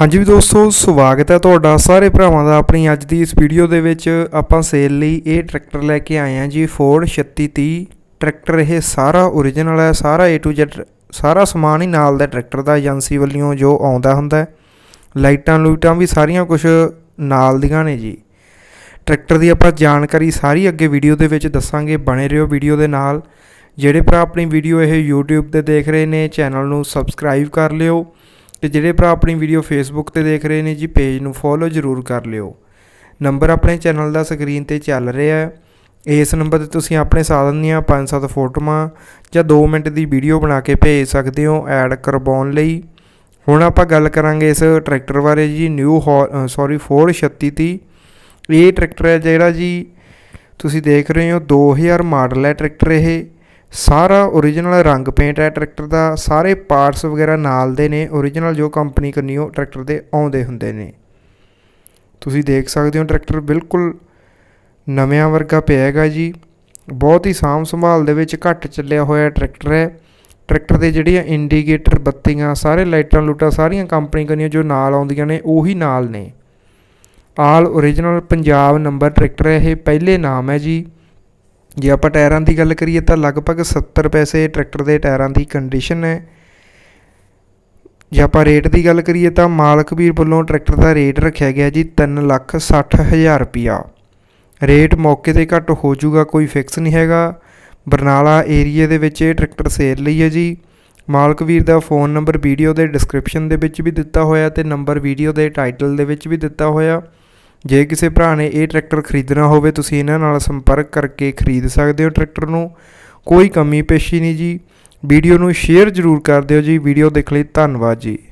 ਹਾਂਜੀ ਵੀ ਦੋਸਤੋ ਸਵਾਗਤ ਹੈ ਤੁਹਾਡਾ ਸਾਰੇ ਭਰਾਵਾਂ ਦਾ ਆਪਣੀ ਅੱਜ ਦੀ ਇਸ ਵੀਡੀਓ ਦੇ ਵਿੱਚ ਆਪਾਂ ਸੇਲ ਲਈ ਇਹ ਟਰੈਕਟਰ ਲੈ ਕੇ ਆਏ ਹਾਂ ਜੀ ਫੋਰਡ 3630 ਟਰੈਕਟਰ ਇਹ ਸਾਰਾ origignal ਹੈ ਸਾਰਾ A to Z ਸਾਰਾ ਸਮਾਨ ਹੀ ਨਾਲ ਦਾ ਟਰੈਕਟਰ ਦਾ ਏਜੰਸੀ ਵੱਲੋਂ ਜੋ ਆਉਂਦਾ ਹੁੰਦਾ ਲਾਈਟਾਂ ਲੂਟਾਂ ਵੀ ਸਾਰੀਆਂ ਕੁਝ ਨਾਲ ਦੀਆਂ ਨੇ ਜੀ ਟਰੈਕਟਰ ਦੀ ਆਪਾਂ ਜਾਣਕਾਰੀ ਸਾਰੀ ਅੱਗੇ ਵੀਡੀਓ ਦੇ ਵਿੱਚ ਦੱਸਾਂਗੇ ਬਣੇ ਰਹੋ ਵੀਡੀਓ ਦੇ ਨਾਲ ਜਿਹੜੇ ਭਰਾ ਆਪਣੀ ਵੀਡੀਓ ਇਹ YouTube ਤੇ ਦੇਖ ਰਹੇ ਨੇ ਚੈਨਲ ਨੂੰ ਸਬਸਕ੍ਰਾਈਬ ਕਰ ਲਿਓ ਤੇ ਜਿਹੜੇ ਭਰਾ ਆਪਣੀ ਵੀਡੀਓ ਫੇਸਬੁੱਕ ਤੇ ਦੇਖ ਰਹੇ ਨੇ ਜੀ ਪੇਜ ਨੂੰ ਫੋਲੋ ਜ਼ਰੂਰ ਕਰ ਲਿਓ ਨੰਬਰ ਆਪਣੇ ਚੈਨਲ ਦਾ ਸਕਰੀਨ ਤੇ ਚੱਲ ਰਿਹਾ ਹੈ ਇਸ ਨੰਬਰ ਤੇ ਤੁਸੀਂ ਆਪਣੇ ਸਾਧਨ ਦੀਆਂ ਸੱਤ ਫੋਟੋਆਂ ਜਾਂ 2 ਮਿੰਟ ਦੀ ਵੀਡੀਓ ਬਣਾ ਕੇ ਭੇਜ ਸਕਦੇ ਹੋ ਐਡ ਕਰਵਾਉਣ ਲਈ ਹੁਣ ਆਪਾਂ ਗੱਲ ਕਰਾਂਗੇ ਇਸ ਟਰੈਕਟਰ ਬਾਰੇ ਜੀ ਨਿਊ ਸੌਰੀ ਫੋਰਡ 36 ਤੀ ਇਹ ਟਰੈਕਟਰ ਹੈ ਜਿਹੜਾ ਜੀ ਤੁਸੀਂ ਦੇਖ ਰਹੇ ਹੋ 2000 ਮਾਡਲ ਹੈ ਟਰੈਕਟਰ ਇਹ ਸਾਰਾ origignal ਰੰਗ ਪੇਂਟ ਹੈ ਟਰੈਕਟਰ ਦਾ ਸਾਰੇ ਪਾਰਟਸ ਵਗੈਰਾ ਨਾਲ ਦੇ ਨੇ origignal ਜੋ ਕੰਪਨੀ ਕਰਨੀ ਉਹ ਟਰੈਕਟਰ ਦੇ ਆਉਂਦੇ ਹੁੰਦੇ ਨੇ ਤੁਸੀਂ ਦੇਖ ਸਕਦੇ ਹੋ ਟਰੈਕਟਰ ਬਿਲਕੁਲ ਨਵਿਆਂ ਵਰਗਾ ਪਿਆ ਹੈਗਾ ਜੀ ਬਹੁਤ ਹੀ ਸਾਮ ਸੰਭਾਲ ਦੇ ਵਿੱਚ ਘੱਟ ਚੱਲਿਆ ਹੋਇਆ ਟਰੈਕਟਰ ਹੈ ਟਰੈਕਟਰ ਦੇ ਜਿਹੜੀਆਂ ਇੰਡੀਕੇਟਰ ਬੱਤੀਆਂ ਸਾਰੇ ਲਾਈਟਾਂ ਲੂਟਾਂ ਸਾਰੀਆਂ ਕੰਪਨੀ ਕਰਨੀਆਂ ਜੋ ਨਾਲ ਆਉਂਦੀਆਂ ਨੇ ਉਹੀ ਨਾਲ ਨੇ all origignal Punjab number tractor ਹੈ ਇਹ ਪਹਿਲੇ ਨਾਮ ਹੈ ਜੀ ਜੇ ਆਪਾਂ ਟਾਇਰਾਂ ਦੀ ਗੱਲ ਕਰੀਏ ਤਾਂ ਲਗਭਗ 70 ਪੈਸੇ ਟਰੈਕਟਰ ਦੇ ਟਾਇਰਾਂ ਦੀ ਕੰਡੀਸ਼ਨ ਹੈ ਜੇ ਆਪਾਂ ਰੇਟ ਦੀ ਗੱਲ ਕਰੀਏ ਤਾਂ ਮਾਲਕ ਵੀਰ ਵੱਲੋਂ ਟਰੈਕਟਰ ਦਾ ਰੇਟ ਰੱਖਿਆ ਗਿਆ ਜੀ 3 ਲੱਖ 60 ਹਜ਼ਾਰ ਰੁਪਿਆ ਰੇਟ ਮੌਕੇ ਤੇ ਘੱਟ ਹੋ ਜਾਊਗਾ ਕੋਈ ਫਿਕਸ ਨਹੀਂ ਹੈਗਾ ਬਰਨਾਲਾ ਏਰੀਆ ਦੇ ਵਿੱਚ ਇਹ ਟਰੈਕਟਰ ਸੇਲ ਲਈ ਹੈ ਜੀ ਮਾਲਕ ਵੀਰ ਦਾ ਫੋਨ ਨੰਬਰ ਵੀਡੀਓ ਦੇ ਡਿਸਕ੍ਰਿਪਸ਼ਨ ਦੇ ਵਿੱਚ ਵੀ ਦਿੱਤਾ ਹੋਇਆ ਤੇ ਨੰਬਰ ਵੀਡੀਓ ਦੇ ਟਾਈਟਲ ਦੇ ਵਿੱਚ ਵੀ ਦਿੱਤਾ ਹੋਇਆ ਜੇ ਕਿਸੇ ਭਰਾ ਨੇ ਇਹ ਟਰੈਕਟਰ ਖਰੀਦਣਾ ਹੋਵੇ ਤੁਸੀਂ ਇਹਨਾਂ ਨਾਲ ਸੰਪਰਕ ਕਰਕੇ ਖਰੀਦ ਸਕਦੇ ਹੋ ਟਰੈਕਟਰ ਨੂੰ ਕੋਈ ਕਮੀ ਪੇਸ਼ੀ ਨਹੀਂ ਜੀ ਵੀਡੀਓ ਨੂੰ ਸ਼ੇਅਰ ਜ਼ਰੂਰ ਕਰ ਦਿਓ ਜੀ ਵੀਡੀਓ ਦੇਖ ਲਈ ਧੰਨਵਾਦ ਜੀ